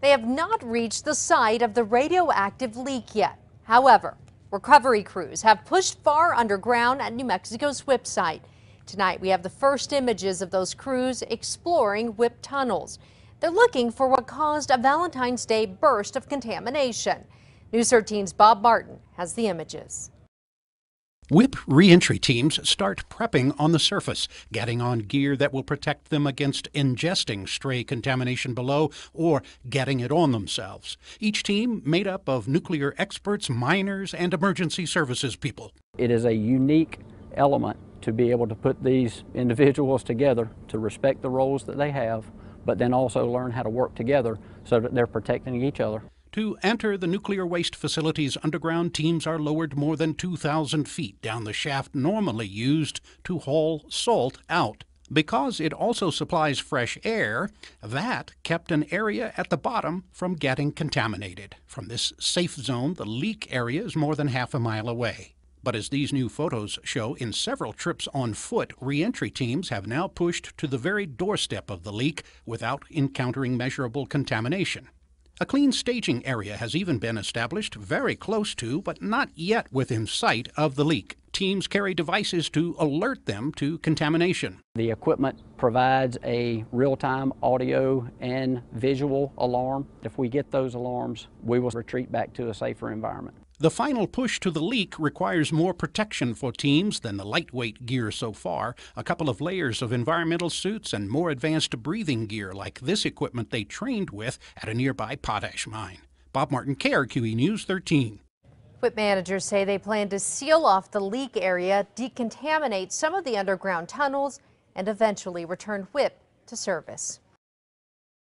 They have not reached the site of the radioactive leak yet. However, recovery crews have pushed far underground at New Mexico's WIP site. Tonight, we have the first images of those crews exploring WIP tunnels. They're looking for what caused a Valentine's Day burst of contamination. News 13's Bob Martin has the images. WHIP reentry teams start prepping on the surface, getting on gear that will protect them against ingesting stray contamination below or getting it on themselves. Each team made up of nuclear experts, miners, and emergency services people. It is a unique element to be able to put these individuals together to respect the roles that they have, but then also learn how to work together so that they're protecting each other. To enter the nuclear waste facilities underground, teams are lowered more than 2,000 feet down the shaft normally used to haul salt out. Because it also supplies fresh air, that kept an area at the bottom from getting contaminated. From this safe zone, the leak area is more than half a mile away. But as these new photos show, in several trips on foot, reentry teams have now pushed to the very doorstep of the leak without encountering measurable contamination. A clean staging area has even been established very close to, but not yet within sight of the leak. Teams carry devices to alert them to contamination. The equipment provides a real time audio and visual alarm. If we get those alarms, we will retreat back to a safer environment. The final push to the leak requires more protection for teams than the lightweight gear so far, a couple of layers of environmental suits, and more advanced breathing gear like this equipment they trained with at a nearby potash mine. Bob Martin, KRQE News 13. Whip managers say they plan to seal off the leak area, decontaminate some of the underground tunnels, and eventually return WHIP to service.